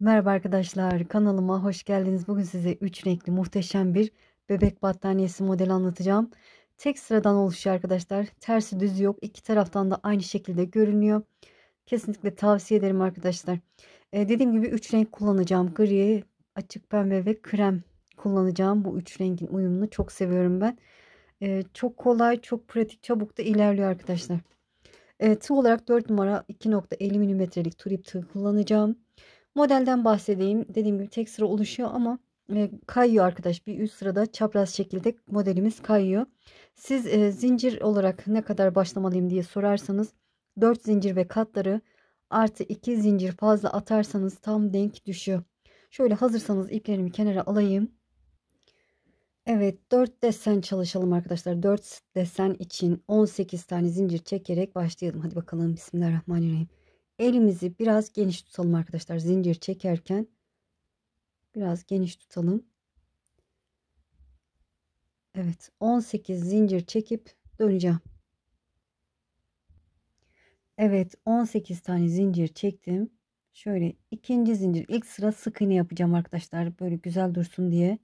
Merhaba arkadaşlar kanalıma hoş geldiniz. Bugün size 3 renkli muhteşem bir bebek battaniyesi modeli anlatacağım. Tek sıradan oluşuyor arkadaşlar. Tersi düz yok. İki taraftan da aynı şekilde görünüyor. Kesinlikle tavsiye ederim arkadaşlar. Ee, dediğim gibi 3 renk kullanacağım. Gri, açık pembe ve krem kullanacağım. Bu 3 rengin uyumunu çok seviyorum ben. Ee, çok kolay, çok pratik, çabuk da ilerliyor arkadaşlar. Ee, tığ olarak 4 numara 2.50 mm'lik turip tığ kullanacağım. Modelden bahsedeyim. Dediğim gibi tek sıra oluşuyor ama e, kayıyor arkadaş. Bir üst sırada çapraz şekilde modelimiz kayıyor. Siz e, zincir olarak ne kadar başlamalıyım diye sorarsanız 4 zincir ve katları artı 2 zincir fazla atarsanız tam denk düşüyor. Şöyle hazırsanız iplerimi kenara alayım. Evet 4 desen çalışalım arkadaşlar. 4 desen için 18 tane zincir çekerek başlayalım. Hadi bakalım Bismillahirrahmanirrahim. Elimizi biraz geniş tutalım arkadaşlar. Zincir çekerken biraz geniş tutalım. Evet 18 zincir çekip döneceğim. Evet 18 tane zincir çektim. Şöyle ikinci zincir ilk sıra sık iğne yapacağım arkadaşlar. Böyle güzel dursun diye.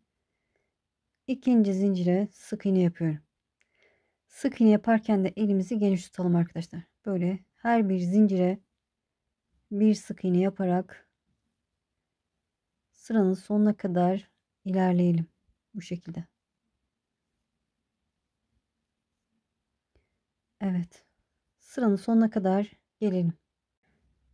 ikinci zincire sık iğne yapıyorum. Sık iğne yaparken de elimizi geniş tutalım arkadaşlar. Böyle her bir zincire bir sık iğne yaparak sıranın sonuna kadar ilerleyelim bu şekilde. Evet. Sıranın sonuna kadar gelelim.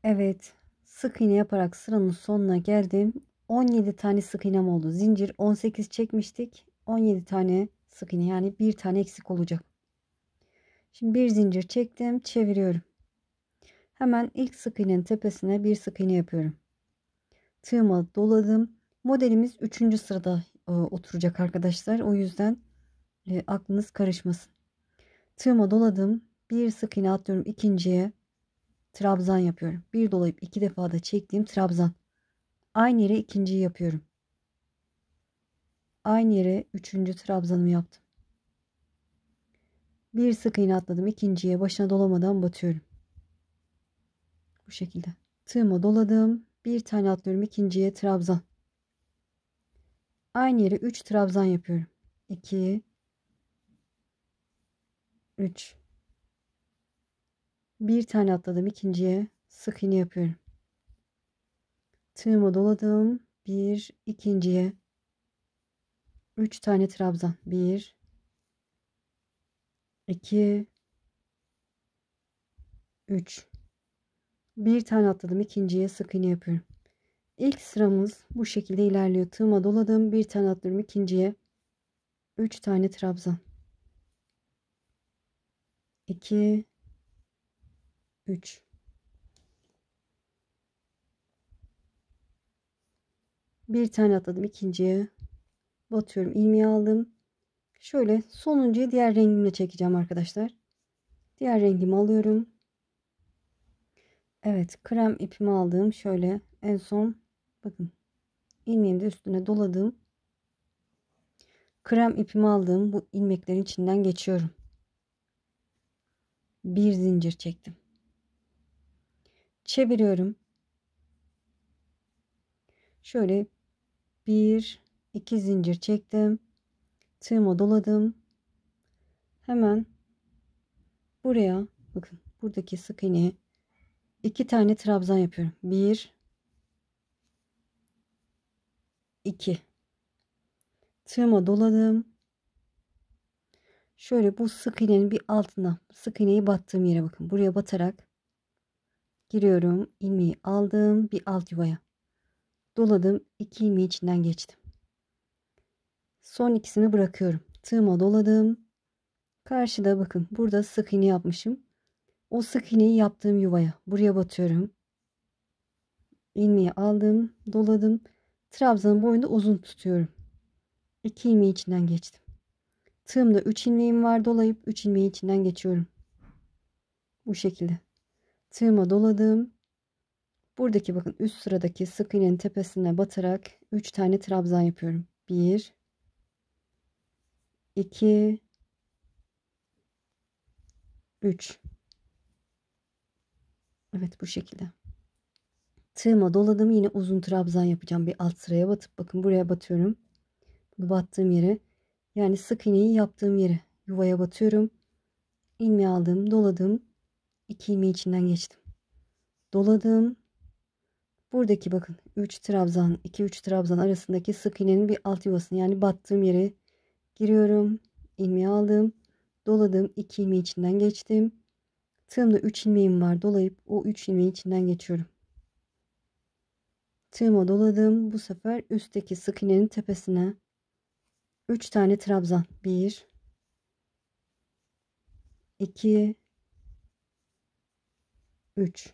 Evet. Sık iğne yaparak sıranın sonuna geldim. 17 tane sık iğnem oldu. Zincir 18 çekmiştik. 17 tane sık iğne yani bir tane eksik olacak. Şimdi bir zincir çektim, çeviriyorum. Hemen ilk sık iğnenin tepesine bir sık iğne yapıyorum. Tığıma doladım. Modelimiz 3. sırada e, oturacak arkadaşlar. O yüzden e, aklınız karışmasın. Tığıma doladım. Bir sık iğne atlıyorum ikinciye. Trabzan yapıyorum. Bir dolayıp iki defa da çektiğim trabzan. Aynı yere ikinciyi yapıyorum. Aynı yere üçüncü trabzanımı yaptım. Bir sık iğne atladım. ikinciye başına dolamadan batıyorum. Bu şekilde. Tığıma doladım. Bir tane atlıyorum. ikinciye trabzan. Aynı yere 3 trabzan yapıyorum. 2 3 Bir tane atladım. ikinciye sık iğne yapıyorum. Tığıma doladım. Bir ikinciye 3 tane trabzan. 1 2 3 bir tane atladım ikinciye sık iğne yapıyorum. İlk sıramız bu şekilde ilerliyor. Tığıma doladım. Bir tane atlıyorum ikinciye. 3 tane trabzan. 2 3 Bir tane atladım ikinciye. Batıyorum. ilmeği aldım. Şöyle sonuncuyu diğer rengimle çekeceğim arkadaşlar. Diğer rengimi alıyorum. Evet krem ipimi aldığım şöyle en son bakın ilmeğimde üstüne doladığım krem ipimi aldığım bu ilmeklerin içinden geçiyorum. Bir zincir çektim. Çeviriyorum. Şöyle bir iki zincir çektim. Tığıma doladım. Hemen buraya bakın buradaki sık iğneye 2 tane trabzan yapıyorum. Bir, iki. Tığıma doladım. Şöyle bu sık iğnenin bir altına, sık iğneyi battığım yere bakın. Buraya batarak giriyorum. ilmeği aldım bir alt yuvaya. Doladım. iki ilmeği içinden geçtim. Son ikisini bırakıyorum. Tığıma doladım. Karşıda bakın burada sık iğne yapmışım. O sık iğneyi yaptığım yuvaya. Buraya batıyorum. İlmeği aldım, doladım. Trabzanın boyunda uzun tutuyorum. İki ilmeği içinden geçtim. Tığımda üç ilmeğim var dolayıp üç ilmeği içinden geçiyorum. Bu şekilde. Tığıma doladım. Buradaki bakın üst sıradaki sık iğnenin tepesine batarak 3 tane trabzan yapıyorum. 1 2 3 Evet bu şekilde. Tığıma doladım. Yine uzun trabzan yapacağım. Bir alt sıraya batıp bakın buraya batıyorum. Bu battığım yeri yani sık iğneyi yaptığım yeri yuvaya batıyorum. İlmeği aldım, doladım. İki ilmeği içinden geçtim. Doladım. Buradaki bakın 3 trabzan, 2-3 trabzan arasındaki sık iğnenin bir alt yuvasını yani battığım yeri giriyorum. İlmeği aldım. Doladım. 2 ilmeği içinden geçtim. Tığımda 3 ilmeğim var. Dolayıp o 3 ilmeğin içinden geçiyorum. Tığıma doladım. Bu sefer üstteki sık iğnenin tepesine 3 tane trabzan. 1 2 3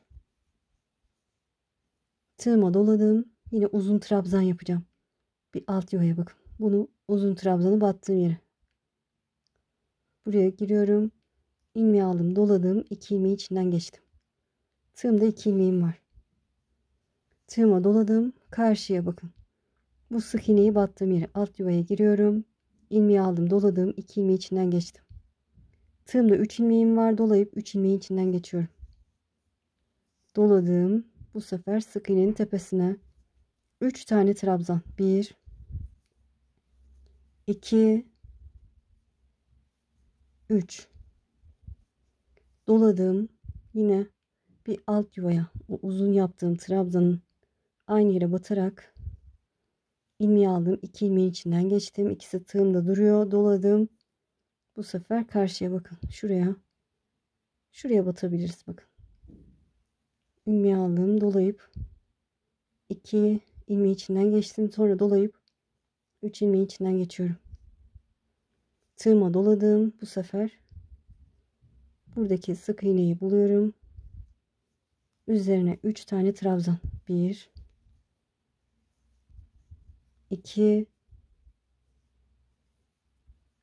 Tığıma doladım. Yine uzun trabzan yapacağım. Bir alt yuvaya bakın. Bunu uzun trabzanı battığım yere. Buraya giriyorum ilmeği aldım, doladım, iki ilmeği içinden geçtim. Tığımda iki ilmeğim var. Tığıma doladım, karşıya bakın. Bu sık iğneyi battığım yere alt yuvaya giriyorum. İlmeği aldım, doladım, iki ilmeği içinden geçtim. Tığımda üç ilmeğim var, dolayıp üç ilmeği içinden geçiyorum. Doladım. Bu sefer sık iğnenin tepesine üç tane trabzan. Bir, iki, üç doladığım yine bir alt yuvaya o uzun yaptığım trabzanın aynı yere batarak ilmeği aldım. iki ilmeğin içinden geçtim. İkisi tığımda duruyor. Doladım. Bu sefer karşıya bakın. Şuraya. Şuraya batabiliriz bakın. İlmeği aldım. Dolayıp iki ilmeği içinden geçtim. Sonra dolayıp üç ilmeği içinden geçiyorum. Tığıma doladım. Bu sefer buradaki sık iğneyi buluyorum. Üzerine 3 tane trabzan. 1 2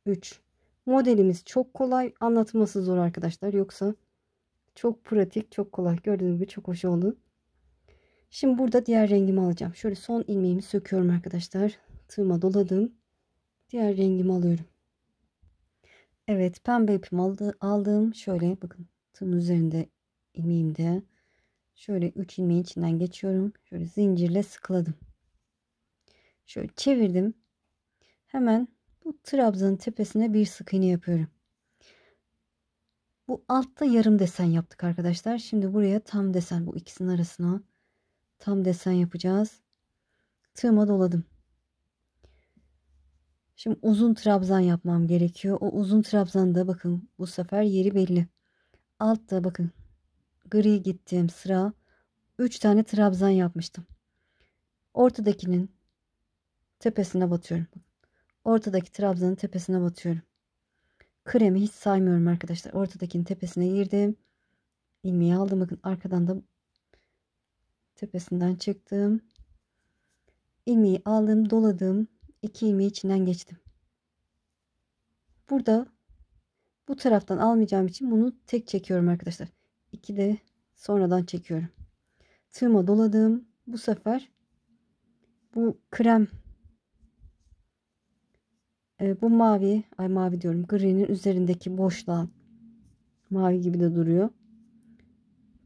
3 Modelimiz çok kolay, anlatması zor arkadaşlar. Yoksa çok pratik, çok kolay. Gördüğünüz gibi çok hoş oldu. Şimdi burada diğer rengimi alacağım. Şöyle son ilmeğimi söküyorum arkadaşlar. Tığıma doladım. Diğer rengimi alıyorum. Evet pembe ipim aldı, aldım. Şöyle bakın tığım üzerinde ilmeğimde. Şöyle 3 ilmeğin içinden geçiyorum. Şöyle zincirle sıkladım. Şöyle çevirdim. Hemen bu trabzanın tepesine bir sık iğne yapıyorum. Bu altta yarım desen yaptık arkadaşlar. Şimdi buraya tam desen bu ikisinin arasına tam desen yapacağız. Tığıma doladım. Şimdi uzun trabzan yapmam gerekiyor. O uzun trabzanda bakın bu sefer yeri belli. Altta bakın gri gittiğim sıra 3 tane trabzan yapmıştım. Ortadakinin tepesine batıyorum. Ortadaki trabzanın tepesine batıyorum. Kremi hiç saymıyorum arkadaşlar. Ortadakinin tepesine girdim. İlmeği aldım. Bakın arkadan da tepesinden çıktım. İlmeği aldım, doladım iki ilmeği içinden geçtim. Burada bu taraftan almayacağım için bunu tek çekiyorum arkadaşlar. İki de sonradan çekiyorum. Tığıma doladım. Bu sefer bu krem e, bu mavi ay mavi diyorum gri'nin üzerindeki boşluğa mavi gibi de duruyor.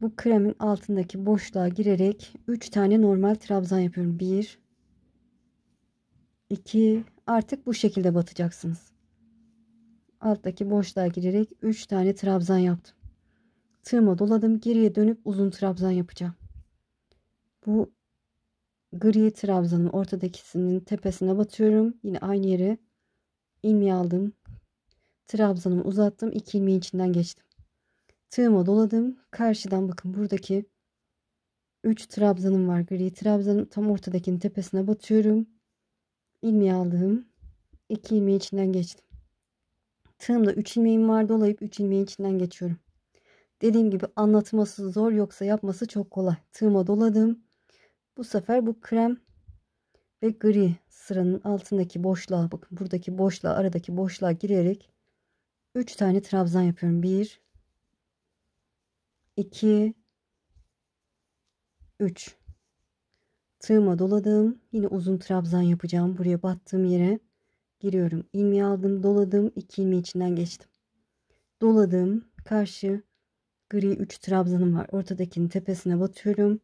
Bu kremin altındaki boşluğa girerek 3 tane normal trabzan yapıyorum. 1 2 artık bu şekilde batacaksınız. Alttaki boşluğa girerek 3 tane trabzan yaptım. Tığıma doladım geriye dönüp uzun trabzan yapacağım. Bu gri trabzanın ortadakisinin tepesine batıyorum. Yine aynı yere ilmeği aldım. Trabzanımı uzattım. iki ilmeğin içinden geçtim. Tığıma doladım. Karşıdan bakın buradaki 3 trabzanım var. Gri trabzanın tam ortadakinin tepesine batıyorum ilmeği aldım. 2 ilmeği içinden geçtim. Tığımda 3 ilmeğim var dolayıp 3 ilmeğin içinden geçiyorum. Dediğim gibi anlatması zor yoksa yapması çok kolay. Tığıma doladım. Bu sefer bu krem ve gri sıranın altındaki boşluğa bakın buradaki boşluğa aradaki boşluğa girerek 3 tane trabzan yapıyorum. 1 2 3 Tığıma doladım. Yine uzun trabzan yapacağım. Buraya battığım yere giriyorum. İlmeği aldım, doladım. iki ilmi içinden geçtim. Doladım. Karşı gri 3 trabzanım var. Ortadakinin tepesine batıyorum.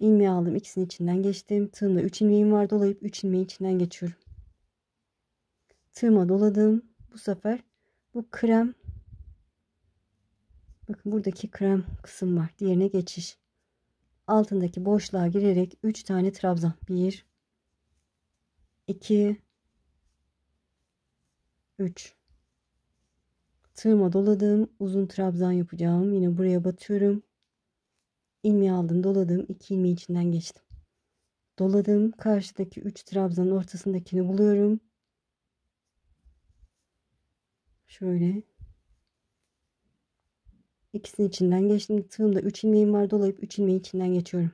İlmeği aldım. ikisinin içinden geçtim. Tığımda 3 ilmeğim var. Dolayıp 3 ilmeği içinden geçiyorum. Tığıma doladım. Bu sefer bu krem Bakın buradaki krem kısım var. Diğerine geçiş altındaki boşluğa girerek 3 tane trabzan 1 2 3 tığıma doladım uzun trabzan yapacağım yine buraya batıyorum ilmeği aldım doladım 2 ilmeği içinden geçtim doladım karşıdaki 3 trabzanın ortasındakini buluyorum şöyle İkisinin içinden geçtim. Tığımda 3 ilmeğim var. Dolayıp 3 ilmeğin içinden geçiyorum.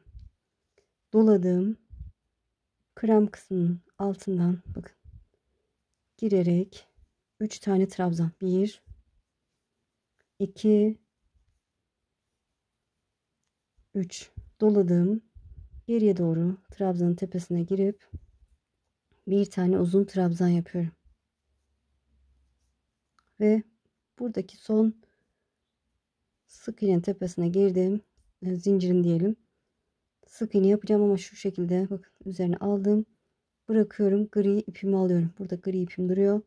Doladım. krem kısmının altından bakın girerek 3 tane trabzan. 1 2 3 Doladım. geriye doğru trabzanın tepesine girip bir tane uzun trabzan yapıyorum. Ve buradaki son sık iğnenin tepesine girdim. E, zincirin diyelim. Sık iğne yapacağım ama şu şekilde bakın üzerine aldım. Bırakıyorum. Gri ipimi alıyorum. Burada gri ipim duruyor.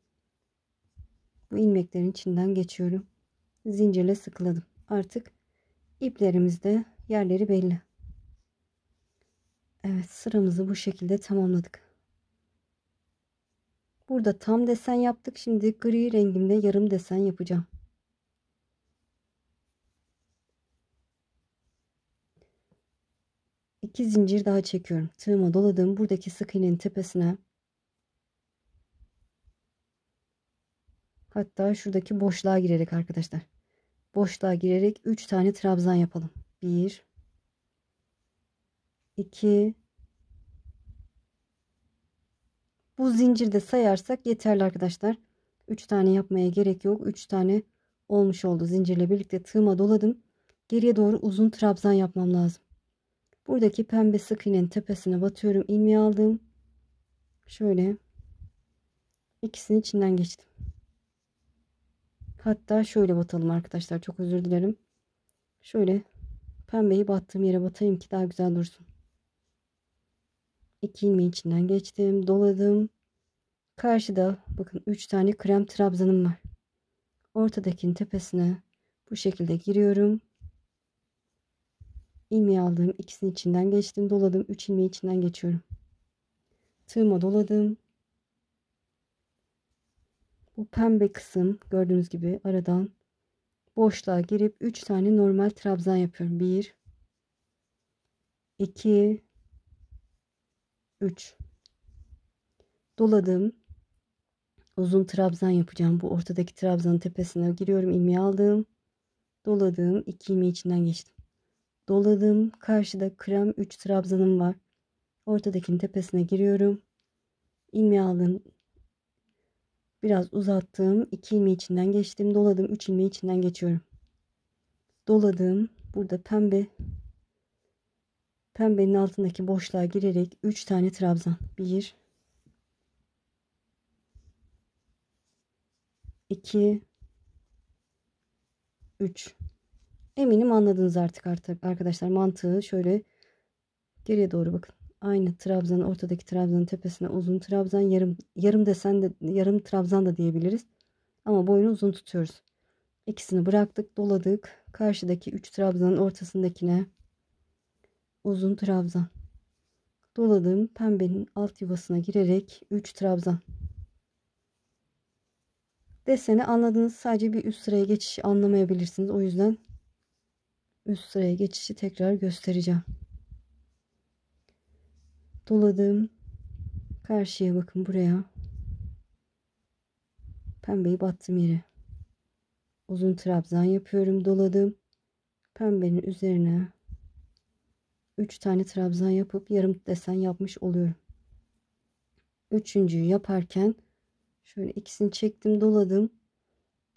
Bu ilmeklerin içinden geçiyorum. Zincirle sıkıladım. Artık iplerimizde yerleri belli. Evet sıramızı bu şekilde tamamladık. Burada tam desen yaptık. Şimdi gri rengimde yarım desen yapacağım. 2 zincir daha çekiyorum. Tığıma doladığım buradaki sık iğnenin tepesine hatta şuradaki boşluğa girerek arkadaşlar. Boşluğa girerek 3 tane trabzan yapalım. 1 2 Bu zincirde sayarsak yeterli arkadaşlar. 3 tane yapmaya gerek yok. 3 tane olmuş oldu. Zincirle birlikte tığıma doladım. Geriye doğru uzun trabzan yapmam lazım. Buradaki pembe sık iğnenin tepesine batıyorum. ilmeği aldım. Şöyle ikisinin içinden geçtim. Hatta şöyle batalım arkadaşlar. Çok özür dilerim. Şöyle pembeyi battığım yere batayım ki daha güzel dursun. İki ilmeğin içinden geçtim. Doladım. Karşıda bakın 3 tane krem trabzanım var. Ortadakinin tepesine bu şekilde giriyorum ilmeği aldım. ikisini içinden geçtim. Doladım. 3 ilmeği içinden geçiyorum. Tığıma doladım. Bu pembe kısım gördüğünüz gibi aradan boşluğa girip 3 tane normal trabzan yapıyorum. 1 2 3 Doladım. Uzun trabzan yapacağım. Bu ortadaki trabzanın tepesine giriyorum. ilmeği aldım. doladım, iki ilmeği içinden geçtim. Doladığım karşıda krem 3 trabzanım var. Ortadakinin tepesine giriyorum. İlmeği aldım. Biraz uzattım. 2 ilmeği içinden geçtim. Doladım. 3 ilmeği içinden geçiyorum. Doladım. Burada pembe pembenin altındaki boşluğa girerek 3 tane trabzan. 1 2 3 Eminim anladınız artık artık arkadaşlar mantığı şöyle geriye doğru bakın. Aynı trabzanın ortadaki trabzanın tepesine uzun trabzan yarım yarım desen de yarım trabzan da diyebiliriz. Ama boyunu uzun tutuyoruz. İkisini bıraktık, doladık. Karşıdaki 3 trabzanın ortasındakine uzun trabzan. doladım pembenin alt yuvasına girerek 3 trabzan. Deseni anladınız sadece bir üst sıraya geçiş anlamayabilirsiniz. O yüzden üst sıraya geçişi tekrar göstereceğim. Doladım, karşıya bakın buraya. Pembeyi battım yere. Uzun trabzan yapıyorum doladım. Pembenin üzerine 3 tane trabzan yapıp yarım desen yapmış oluyorum. Üçüncüyü yaparken şöyle ikisini çektim doladım.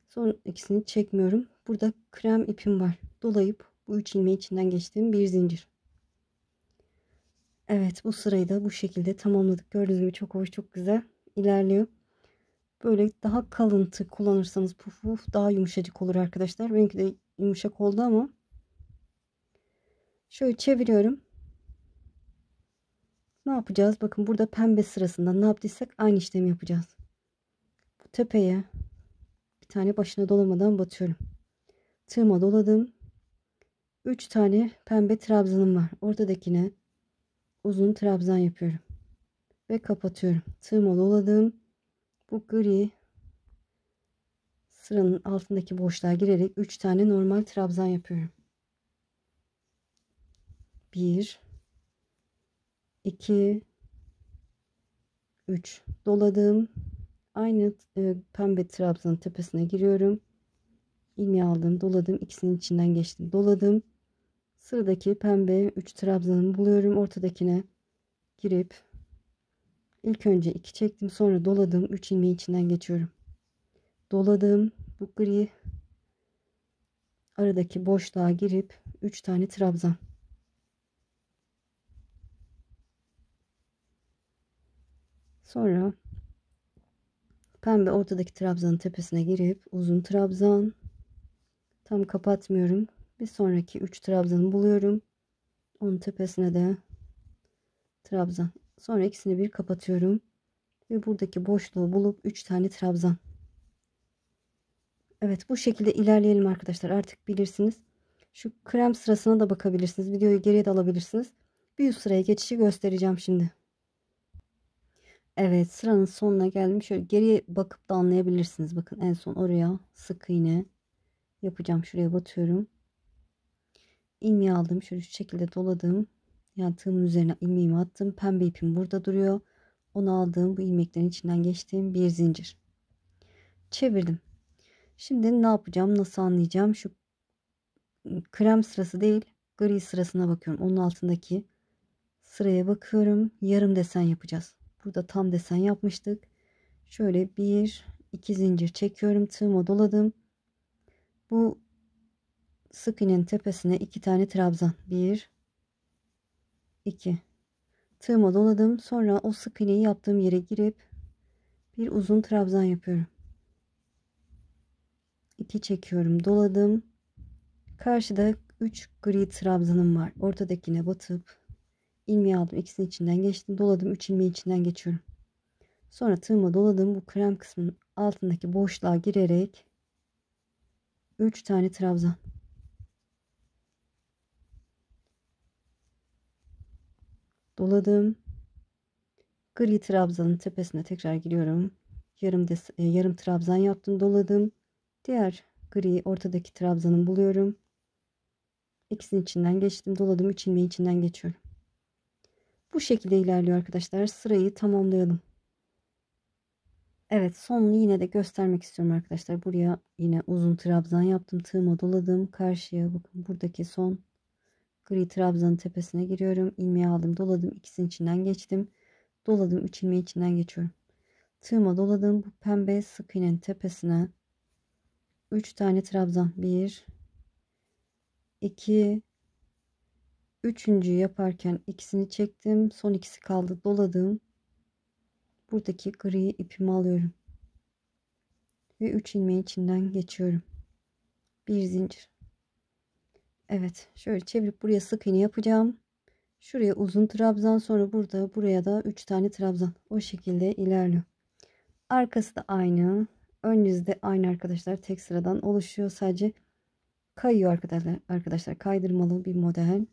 Son ikisini çekmiyorum. Burada krem ipim var. Dolayıp bu üç ilmeği içinden geçtiğim bir zincir. Evet bu sırayı da bu şekilde tamamladık. Gördüğünüz gibi çok hoş çok güzel ilerliyor. Böyle daha kalıntı kullanırsanız puf puf daha yumuşacık olur arkadaşlar. Benimki de yumuşak oldu ama. Şöyle çeviriyorum. Ne yapacağız? Bakın burada pembe sırasında ne yaptıysak aynı işlemi yapacağız. Bu tepeye bir tane başına dolamadan batıyorum. Tığıma doladım. 3 tane pembe trabzanım var. Ortadakine uzun trabzan yapıyorum. Ve kapatıyorum. Tığıma doladığım bu gri sıranın altındaki boşluğa girerek 3 tane normal trabzan yapıyorum. 1 2 3 Doladım. aynı e, pembe trabzanın tepesine giriyorum. İlmeği aldım, doladım, ikisinin içinden geçtim. Doladım. Sıradaki pembe 3 trabzanımı buluyorum. Ortadakine girip ilk önce 2 çektim sonra doladım. 3 ilmeği içinden geçiyorum. Doladım. Bu gri aradaki boşluğa girip 3 tane trabzan. Sonra pembe ortadaki trabzanın tepesine girip uzun trabzan tam kapatmıyorum bir sonraki 3 trabzanı buluyorum. Onun tepesine de trabzan. Sonra ikisini bir kapatıyorum. Ve buradaki boşluğu bulup 3 tane trabzan. Evet bu şekilde ilerleyelim arkadaşlar. Artık bilirsiniz. Şu krem sırasına da bakabilirsiniz. Videoyu geriye de alabilirsiniz. Bir üst sıraya geçişi göstereceğim şimdi. Evet sıranın sonuna geldim. Şöyle geriye bakıp da anlayabilirsiniz. Bakın en son oraya sık iğne yapacağım. Şuraya batıyorum ilmeği aldım. Şöyle şu şekilde doladım. Yani tığımın üzerine ilmeğimi attım. Pembe ipim burada duruyor. Onu aldığım bu ilmeklerin içinden geçtiğim bir zincir. Çevirdim. Şimdi ne yapacağım? Nasıl anlayacağım? Şu krem sırası değil gri sırasına bakıyorum. Onun altındaki sıraya bakıyorum. Yarım desen yapacağız. Burada tam desen yapmıştık. Şöyle bir iki zincir çekiyorum. Tığıma doladım. Bu sık iğnenin tepesine iki tane trabzan. Bir, iki. Tığıma doladım. Sonra o sık iğneyi yaptığım yere girip bir uzun trabzan yapıyorum. 2 çekiyorum doladım. Karşıda 3 gri trabzanım var. Ortadakine batıp ilmeği aldım. ikisinin içinden geçtim. Doladım. 3 ilmeği içinden geçiyorum. Sonra tığıma doladım. Bu krem kısmının altındaki boşluğa girerek 3 tane trabzan. doladım. Gri trabzanın tepesine tekrar giriyorum. Yarım, des e, yarım trabzan yaptım doladım. Diğer gri ortadaki trabzanı buluyorum. İkisinin içinden geçtim doladım. Üç ilmeğin içinden geçiyorum. Bu şekilde ilerliyor arkadaşlar. Sırayı tamamlayalım. Evet sonunu yine de göstermek istiyorum arkadaşlar. Buraya yine uzun trabzan yaptım. Tığıma doladım. Karşıya bakın buradaki son Gri trabzanın tepesine giriyorum. İlmeği aldım doladım ikisinin içinden geçtim. Doladım üç ilmeği içinden geçiyorum. Tığıma doladım bu pembe sık iğnenin tepesine. 3 tane trabzan 1 2 Üçüncüyü yaparken ikisini çektim. Son ikisi kaldı. Doladım. Buradaki gri ipimi alıyorum. Ve 3 ilmeği içinden geçiyorum. Bir zincir. Evet şöyle çevirip buraya sık iğne yapacağım. Şuraya uzun trabzan sonra burada buraya da 3 tane trabzan. O şekilde ilerliyor. Arkası da aynı. Ön yüzü de aynı arkadaşlar. Tek sıradan oluşuyor. Sadece kayıyor arkadaşlar. Arkadaşlar kaydırmalı bir model.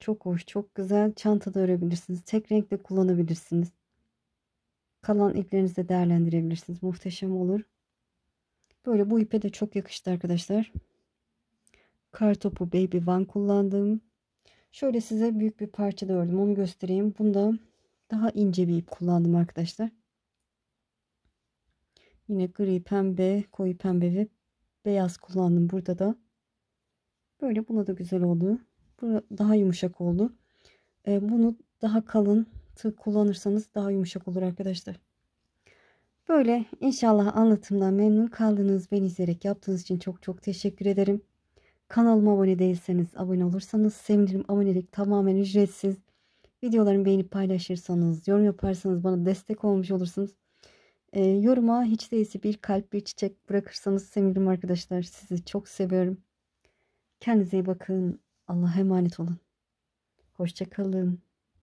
Çok hoş, çok güzel. Çantada örebilirsiniz. Tek renkte kullanabilirsiniz. Kalan iplerinizi de değerlendirebilirsiniz. Muhteşem olur. Böyle bu ipe de çok yakıştı arkadaşlar. Kar Topu baby Van kullandım. Şöyle size büyük bir parça da ördüm. Onu göstereyim. Bunda daha ince bir ip kullandım arkadaşlar. Yine gri, pembe, koyu pembe ve beyaz kullandım burada da. Böyle buna da güzel oldu. Bu daha yumuşak oldu. Ee, bunu daha kalın tığ kullanırsanız daha yumuşak olur arkadaşlar. Böyle inşallah anlatımdan memnun kaldınız. Beni izleyerek yaptığınız için çok çok teşekkür ederim. Kanalıma abone değilseniz abone olursanız sevinirim. Abonelik tamamen ücretsiz. Videolarımı beğenip paylaşırsanız, yorum yaparsanız bana destek olmuş olursunuz. E, yoruma hiç değilse bir kalp, bir çiçek bırakırsanız sevinirim arkadaşlar. Sizi çok seviyorum. Kendinize iyi bakın. Allah'a emanet olun. Hoşçakalın.